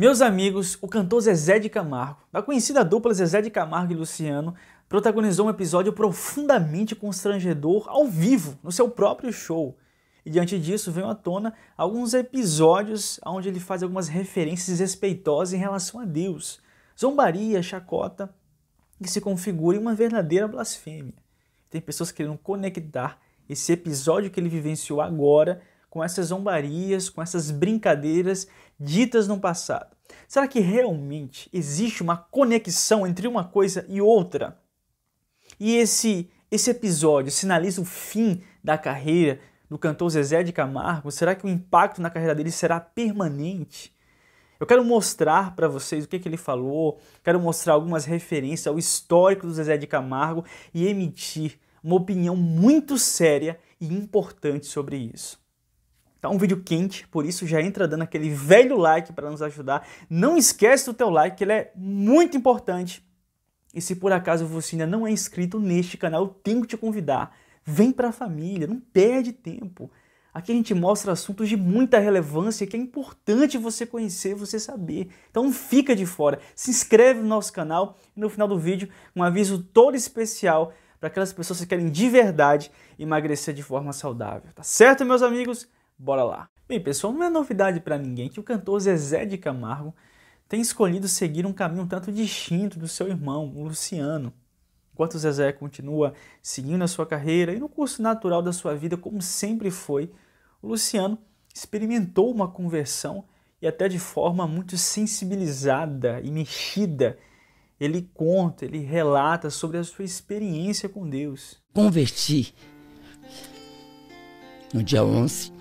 Meus amigos, o cantor Zezé de Camargo, da conhecida dupla Zezé de Camargo e Luciano, protagonizou um episódio profundamente constrangedor ao vivo, no seu próprio show. E diante disso veio à tona alguns episódios onde ele faz algumas referências respeitosas em relação a Deus, zombaria, chacota, que se configura em uma verdadeira blasfêmia. Tem pessoas querendo conectar esse episódio que ele vivenciou agora com essas zombarias, com essas brincadeiras ditas no passado? Será que realmente existe uma conexão entre uma coisa e outra? E esse, esse episódio sinaliza o fim da carreira do cantor Zezé de Camargo? Será que o impacto na carreira dele será permanente? Eu quero mostrar para vocês o que, que, ele falou, quero mostrar algumas referências ao histórico do Zezé de Camargo e emitir uma opinião muito séria e importante sobre isso. Tá um vídeo quente, por isso já entra dando aquele velho like para nos ajudar. Não esquece do teu like, ele é muito importante. E se por acaso você ainda não é inscrito neste canal, eu tenho que te convidar. Vem para a família, não perde tempo. Aqui a gente mostra assuntos de muita relevância que é importante você conhecer, você saber. Então não fica de fora, se inscreve no nosso canal e no final do vídeo um aviso todo especial para aquelas pessoas que querem de verdade emagrecer de forma saudável. Tá certo, meus amigos? Bora lá. Bem, pessoal, não é novidade para ninguém que o cantor Zezé de Camargo tem escolhido seguir um caminho um tanto distinto do seu irmão, o Luciano. Enquanto o Zezé continua seguindo a sua carreira e no curso natural da sua vida, como sempre foi, o Luciano experimentou uma conversão e até de forma muito sensibilizada e mexida. Ele conta, ele relata sobre a sua experiência com Deus. Converti no dia 11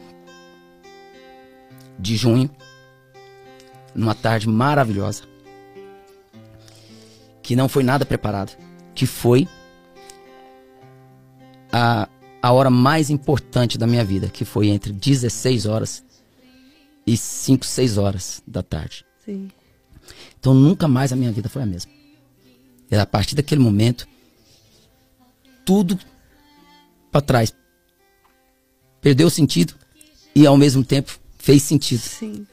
de junho, numa tarde maravilhosa, que não foi nada preparado, que foi a, a hora mais importante da minha vida, que foi entre 16 horas e 5, 6 horas da tarde. Sim. Então nunca mais a minha vida foi a mesma. E a partir daquele momento, tudo para trás perdeu o sentido e ao mesmo tempo fez sentido. Sim.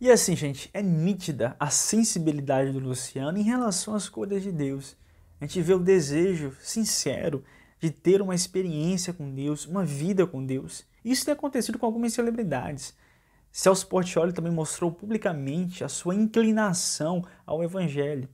E assim, gente, é nítida a sensibilidade do Luciano em relação às coisas de Deus. A gente vê o desejo sincero de ter uma experiência com Deus, uma vida com Deus. Isso tem acontecido com algumas celebridades. Celso Portioli também mostrou publicamente a sua inclinação ao Evangelho.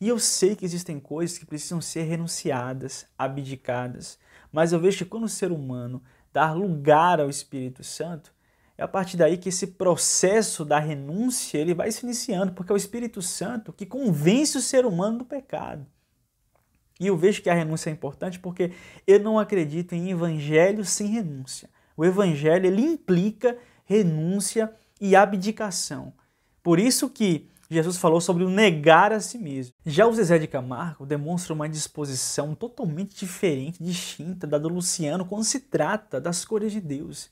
E eu sei que existem coisas que precisam ser renunciadas, abdicadas, mas eu vejo que quando o ser humano dá lugar ao Espírito Santo, é a partir daí que esse processo da renúncia ele vai se iniciando, porque é o Espírito Santo que convence o ser humano do pecado. E eu vejo que a renúncia é importante porque eu não acredito em evangelho sem renúncia. O evangelho ele implica renúncia e abdicação. Por isso que Jesus falou sobre o negar a si mesmo. Já o Zezé de Camargo demonstra uma disposição totalmente diferente, distinta da do Luciano quando se trata das cores de Deus.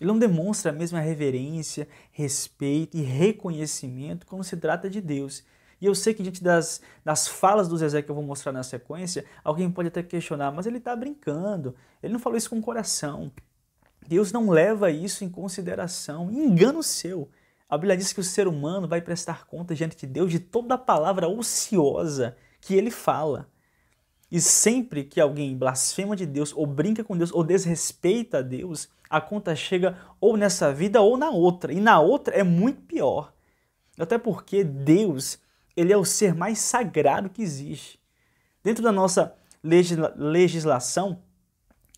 Ele não demonstra a mesma reverência, respeito e reconhecimento quando se trata de Deus. E eu sei que diante das, das falas do Zezé que eu vou mostrar na sequência, alguém pode até questionar, mas ele está brincando, ele não falou isso com o coração. Deus não leva isso em consideração, engano seu. A Bíblia diz que o ser humano vai prestar conta diante de Deus de toda a palavra ociosa que ele fala. E sempre que alguém blasfema de Deus, ou brinca com Deus, ou desrespeita a Deus, a conta chega ou nessa vida ou na outra. E na outra é muito pior. Até porque Deus, ele é o ser mais sagrado que existe. Dentro da nossa legisla legislação,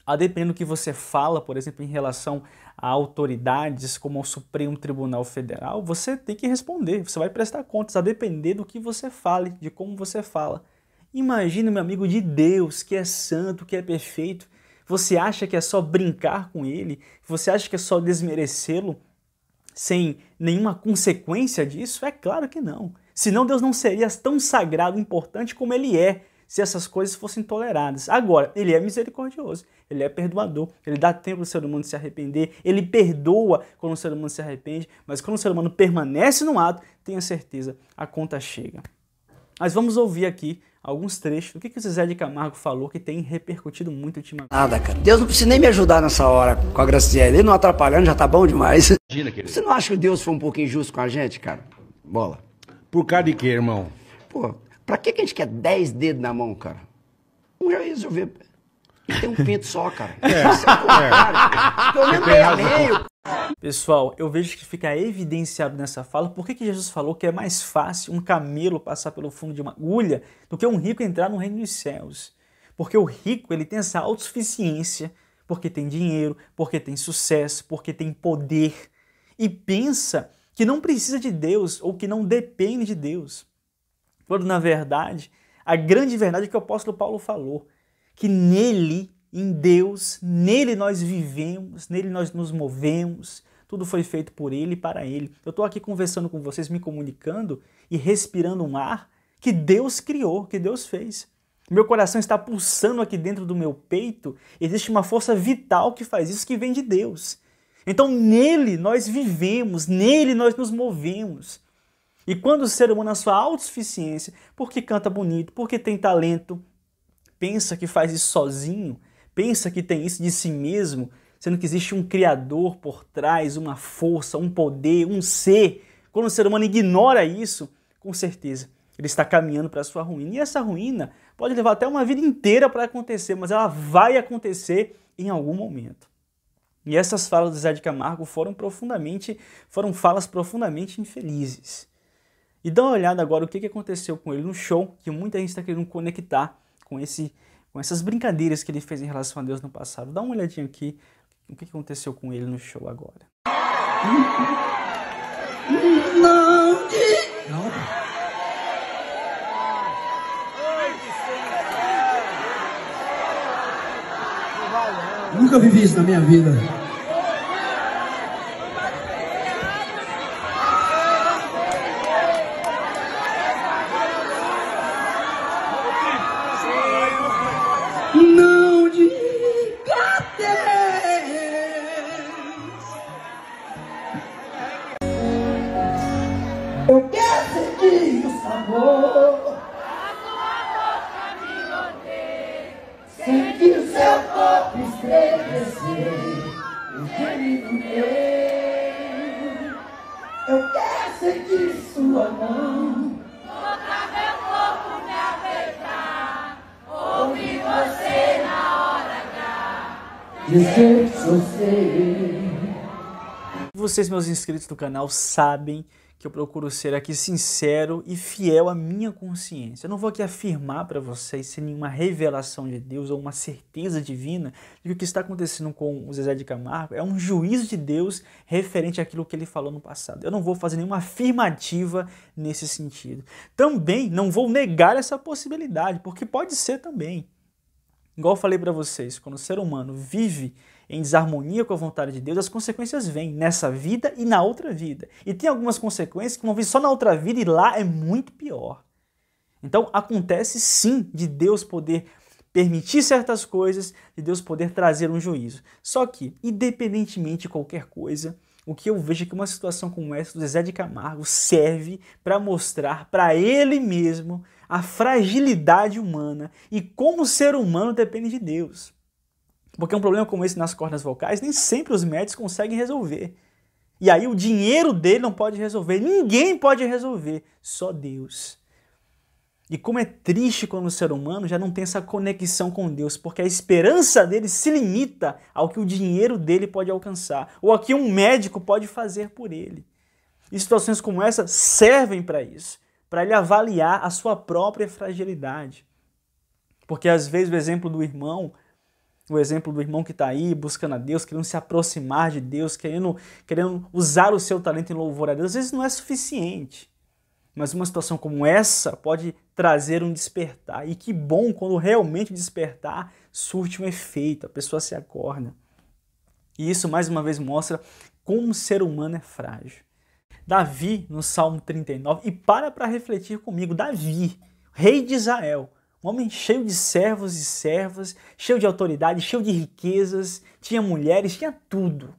a depender do que você fala, por exemplo, em relação a autoridades como o Supremo Tribunal Federal, você tem que responder, você vai prestar contas, a depender do que você fale, de como você fala. Imagina, meu amigo, de Deus, que é santo, que é perfeito. Você acha que é só brincar com ele? Você acha que é só desmerecê-lo sem nenhuma consequência disso? É claro que não. Senão Deus não seria tão sagrado, importante como ele é, se essas coisas fossem toleradas. Agora, ele é misericordioso, ele é perdoador, ele dá tempo o ser humano se arrepender, ele perdoa quando o ser humano se arrepende, mas quando o ser humano permanece no ato, tenha certeza, a conta chega. Mas vamos ouvir aqui alguns trechos do que, que o Zé de Camargo falou que tem repercutido muito ultimamente. Nada, cara. Deus não precisa nem me ajudar nessa hora com a graça dele. Ele não atrapalhando já tá bom demais. Imagina, querido. Você não acha que Deus foi um pouco injusto com a gente, cara? Bola. Por causa de quê, irmão? Pô, pra que, que a gente quer 10 dedos na mão, cara? Um já ia resolver. Tem um pinto só, cara. É, é. é. Pelo menos meio meio, Pessoal, eu vejo que fica evidenciado nessa fala por que Jesus falou que é mais fácil um camelo passar pelo fundo de uma agulha do que um rico entrar no reino dos céus. Porque o rico ele tem essa autossuficiência, porque tem dinheiro, porque tem sucesso, porque tem poder e pensa que não precisa de Deus ou que não depende de Deus. Quando na verdade, a grande verdade é que o apóstolo Paulo falou, que nele em Deus, nele nós vivemos, nele nós nos movemos, tudo foi feito por ele e para ele. Eu estou aqui conversando com vocês, me comunicando e respirando um ar que Deus criou, que Deus fez. Meu coração está pulsando aqui dentro do meu peito, existe uma força vital que faz isso, que vem de Deus. Então nele nós vivemos, nele nós nos movemos. E quando o ser humano, na sua autossuficiência, porque canta bonito, porque tem talento, pensa que faz isso sozinho, pensa que tem isso de si mesmo, sendo que existe um Criador por trás, uma força, um poder, um ser. Quando o ser humano ignora isso, com certeza ele está caminhando para a sua ruína. E essa ruína pode levar até uma vida inteira para acontecer, mas ela vai acontecer em algum momento. E essas falas do Zé de Camargo foram profundamente, foram falas profundamente infelizes. E dá uma olhada agora o que aconteceu com ele no show, que muita gente está querendo conectar com esse com essas brincadeiras que ele fez em relação a Deus no passado. Dá uma olhadinha aqui o que aconteceu com ele no show agora. Não! Não! Nunca vivi isso na minha vida. de sua mão. Contra meu corpo me apertar, ouvi você na hora H. Dizer que você. Vocês, meus inscritos do canal, sabem que eu procuro ser aqui sincero e fiel à minha consciência. Eu não vou aqui afirmar para vocês sem nenhuma revelação de Deus ou uma certeza divina de que o que está acontecendo com o Zezé de Camargo é um juízo de Deus referente àquilo que ele falou no passado. Eu não vou fazer nenhuma afirmativa nesse sentido. Também não vou negar essa possibilidade, porque pode ser também. Igual eu falei para vocês, quando o ser humano vive em desarmonia com a vontade de Deus, as consequências vêm nessa vida e na outra vida. E tem algumas consequências que vão vir só na outra vida e lá é muito pior. Então acontece sim de Deus poder permitir certas coisas, de Deus poder trazer um juízo. Só que, independentemente de qualquer coisa, o que eu vejo é que uma situação como essa do Zezé de Camargo serve para mostrar para ele mesmo a fragilidade humana e como o ser humano depende de Deus. Porque um problema como esse nas cordas vocais nem sempre os médicos conseguem resolver. E aí o dinheiro dele não pode resolver, ninguém pode resolver, só Deus. E como é triste quando o ser humano já não tem essa conexão com Deus, porque a esperança dele se limita ao que o dinheiro dele pode alcançar, ou ao que um médico pode fazer por ele. E situações como essa servem para isso, para ele avaliar a sua própria fragilidade. Porque às vezes o exemplo do irmão o exemplo do irmão que está aí buscando a Deus, querendo se aproximar de Deus, querendo, querendo usar o seu talento em louvor a Deus, às vezes não é suficiente. Mas uma situação como essa pode trazer um despertar. E que bom quando realmente despertar surte um efeito, a pessoa se acorda. E isso mais uma vez mostra como o ser humano é frágil. Davi, no Salmo 39, e para para refletir comigo, Davi, rei de Israel, um homem cheio de servos e servas, cheio de autoridade, cheio de riquezas, tinha mulheres, tinha tudo.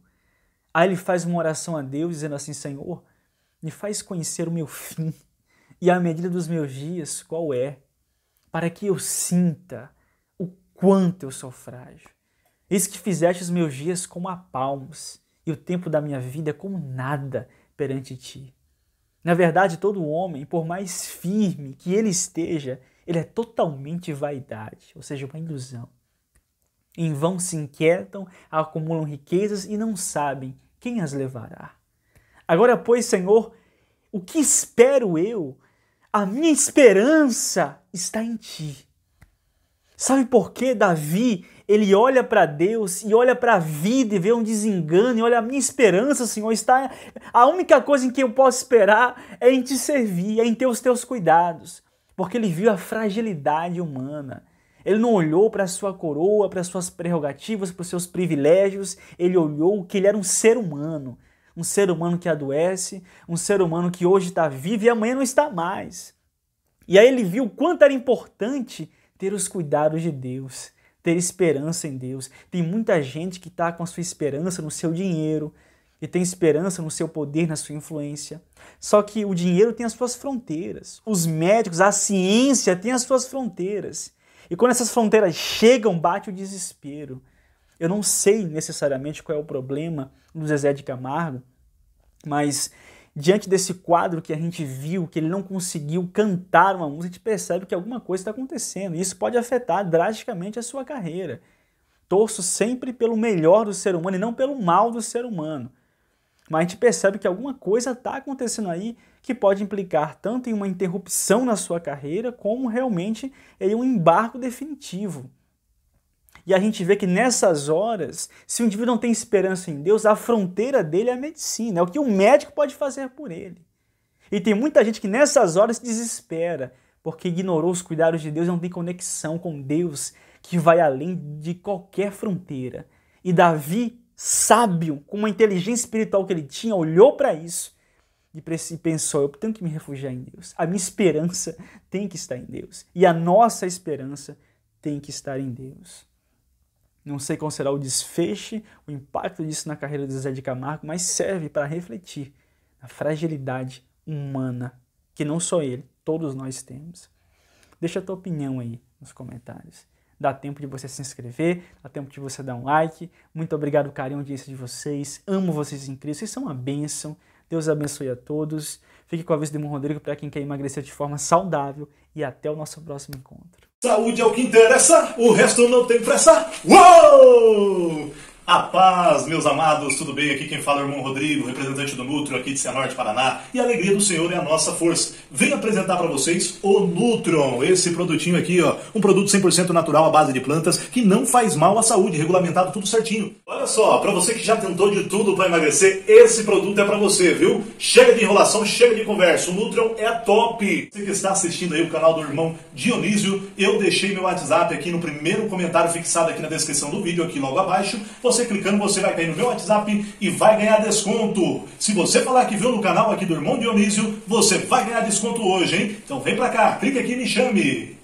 Aí ele faz uma oração a Deus, dizendo assim: Senhor, me faz conhecer o meu fim e a medida dos meus dias, qual é, para que eu sinta o quanto eu sou frágil. Eis que fizeste os meus dias como a palmos e o tempo da minha vida como nada perante ti. Na verdade, todo homem, por mais firme que ele esteja, ele é totalmente vaidade, ou seja, uma ilusão. Em vão se inquietam, acumulam riquezas e não sabem quem as levará. Agora, pois, Senhor, o que espero eu? A minha esperança está em ti. Sabe por que Davi, ele olha para Deus e olha para a vida e vê um desengano e olha a minha esperança, Senhor, está a única coisa em que eu posso esperar é em te servir, é em ter os teus cuidados porque ele viu a fragilidade humana. Ele não olhou para a sua coroa, para as suas prerrogativas, para os seus privilégios, ele olhou que ele era um ser humano, um ser humano que adoece, um ser humano que hoje está vivo e amanhã não está mais. E aí ele viu quanto era importante ter os cuidados de Deus, ter esperança em Deus. Tem muita gente que está com a sua esperança no seu dinheiro, e tem esperança no seu poder, na sua influência. Só que o dinheiro tem as suas fronteiras, os médicos, a ciência tem as suas fronteiras. E quando essas fronteiras chegam, bate o desespero. Eu não sei necessariamente qual é o problema do Zezé de Camargo, mas diante desse quadro que a gente viu, que ele não conseguiu cantar uma música, a gente percebe que alguma coisa está acontecendo. E isso pode afetar drasticamente a sua carreira. Torço sempre pelo melhor do ser humano e não pelo mal do ser humano mas a gente percebe que alguma coisa está acontecendo aí que pode implicar tanto em uma interrupção na sua carreira, como realmente em um embargo definitivo. E a gente vê que nessas horas, se o indivíduo não tem esperança em Deus, a fronteira dele é a medicina, é o que o médico pode fazer por ele. E tem muita gente que nessas horas se desespera, porque ignorou os cuidados de Deus e não tem conexão com Deus, que vai além de qualquer fronteira. E Davi sábio, com uma inteligência espiritual que ele tinha, olhou para isso e pensou: eu tenho que me refugiar em Deus. A minha esperança tem que estar em Deus. E a nossa esperança tem que estar em Deus. Não sei qual será o desfecho, o impacto disso na carreira de Zé de Camargo, mas serve para refletir na fragilidade humana que não só ele, todos nós temos. Deixa a tua opinião aí nos comentários. Dá tempo de você se inscrever, dá tempo de você dar um like. Muito obrigado, carinho, audiência de vocês. Amo vocês em Cristo, vocês são uma bênção. Deus abençoe a todos. Fique com a vez do Mon Rodrigo para quem quer emagrecer de forma saudável e até o nosso próximo encontro. Saúde é o que interessa, o resto não tem pressa. Uou! A paz, meus amados, tudo bem? Aqui quem fala é o irmão Rodrigo, representante do Nutro aqui de Cianorte, Paraná. E a alegria do Senhor é a nossa força. Venho apresentar para vocês o Nutron, esse produtinho aqui, ó, um produto 100% natural à base de plantas que não faz mal à saúde, regulamentado tudo certinho. Olha só, para você que já tentou de tudo para emagrecer, esse produto é para você, viu? Chega de enrolação, chega de conversa. O Nutron é top. Você que está assistindo aí o canal do irmão Dionísio, eu deixei meu WhatsApp aqui no primeiro comentário fixado aqui na descrição do vídeo, aqui logo abaixo. Você você clicando, você vai cair no meu WhatsApp e vai ganhar desconto. Se você falar que viu no canal aqui do Irmão Dionísio, você vai ganhar desconto hoje, hein? Então vem pra cá, clica aqui e me chame.